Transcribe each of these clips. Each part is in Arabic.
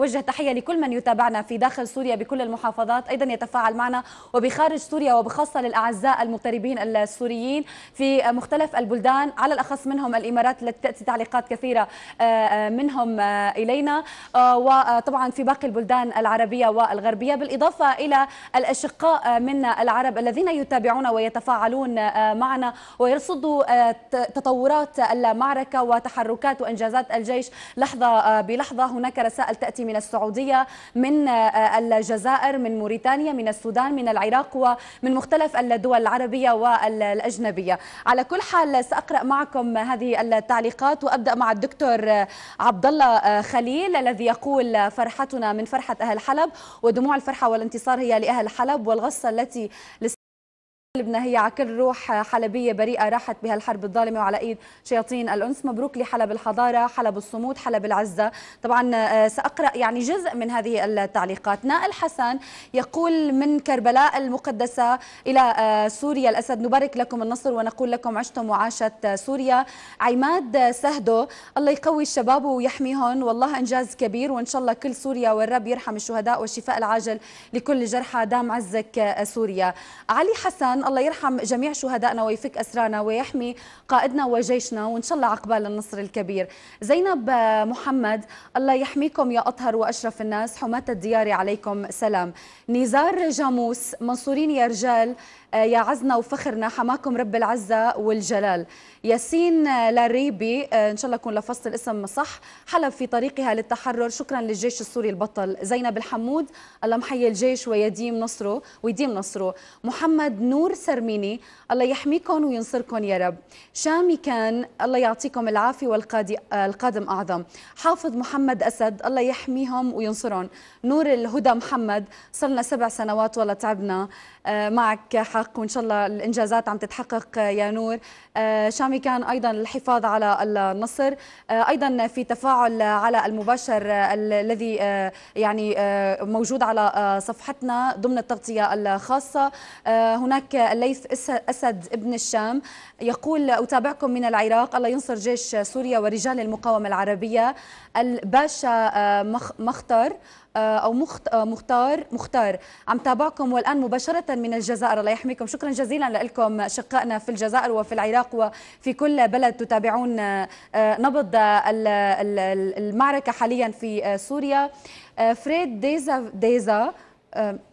وجه تحية لكل من يتابعنا في داخل سوريا بكل المحافظات أيضا يتفاعل معنا وبخارج سوريا وبخاصة للأعزاء المغتربين السوريين في مختلف البلدان على الأخص منهم الإمارات التي تأتي تعليقات كثيرة آه، آه، منهم آه، إلينا وطبعا في باقي البلدان العربية والغربية بالإضافة إلى الأشقاء من العرب الذين يتابعون ويتفاعلون معنا ويرصدوا تطورات المعركة وتحركات وإنجازات الجيش لحظة بلحظة هناك رسائل تأتي من السعودية من آه، الجزائر من موريتانيا من السودان من العراق ومن مختلف الدول العربية والأجنبية على كل حال سأقرأ معكم هذه التعليقات وأبدأ مع الدكتور آه، عبد الله آه، خليل الذي يقول فرحتنا من فرحة أهل حلب ودموع الفرحة والانتصار هي لأهل حلب والغصة التي قلبنا هي على كل روح حلبية بريئة راحت بهالحرب الظالمة وعلى إيد شياطين الأنس مبروك لحلب الحضارة حلب الصمود حلب العزة طبعا آه، سأقرأ يعني جزء من هذه التعليقات نائل حسن يقول من كربلاء المقدسة إلى آه، سوريا الأسد نبارك لكم النصر ونقول لكم عشتم وعاشت آه، سوريا عماد سهدو الله يقوي الشباب ويحميهم والله إنجاز كبير وإن شاء الله كل سوريا والرب يرحم الشهداء والشفاء العاجل لكل جرحى دام عزك سوريا علي حسن الله يرحم جميع شهدائنا ويفك أسرانا ويحمي قائدنا وجيشنا وإن شاء الله عقبال النصر الكبير زينب آه، محمد الله يحميكم يا أطهر وأشرف الناس حماة الديار عليكم سلام نزار جاموس منصورين يا رجال آه، يا عزنا وفخرنا حماكم رب العزة والجلال ياسين آه، لاريبي إن شاء الله أكون لفظت الاسم صح حلب في طريقها للتحرر شكرا للجيش السوري البطل زينب الحمود الله محيي الجيش ويديم نصره ويديم نصره محمد نور سرميني الله يحميكم وينصركم يا رب شامي كان الله يعطيكم العافية والقادم أعظم حافظ محمد أسد الله يحميهم وينصرهم نور الهدى محمد صرنا سبع سنوات والله تعبنا آه، معك حق وإن شاء الله الإنجازات عم تتحقق يا نور آه، شامي كان أيضا الحفاظ على النصر آه، أيضا في تفاعل على المباشر الذي يعني موجود على صفحتنا ضمن التغطية الخاصة هناك الليث أسد ابن الشام يقول أتابعكم من العراق الله ينصر جيش سوريا ورجال المقاومة العربية الباشا آه، مختار آه، او آه، مختار مختار عم تابعكم والان مباشره من الجزائر الله يحميكم شكرا جزيلا لكم شقائنا في الجزائر وفي العراق وفي كل بلد تتابعون نبض المعركه حاليا في سوريا فريد ديزا ديزا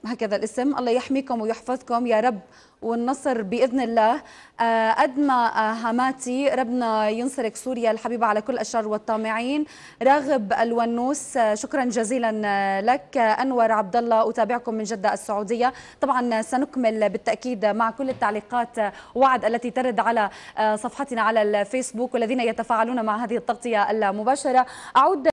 هكذا الاسم الله يحميكم ويحفظكم يا رب والنصر باذن الله قد أه، ما أه، هاماتي ربنا ينصرك سوريا الحبيبه على كل الشر والطامعين راغب الونوس أه، شكرا جزيلا لك انور عبد الله اتابعكم من جده السعوديه طبعا سنكمل بالتاكيد مع كل التعليقات وعد التي ترد على صفحتنا على الفيسبوك والذين يتفاعلون مع هذه التغطيه المباشره اعود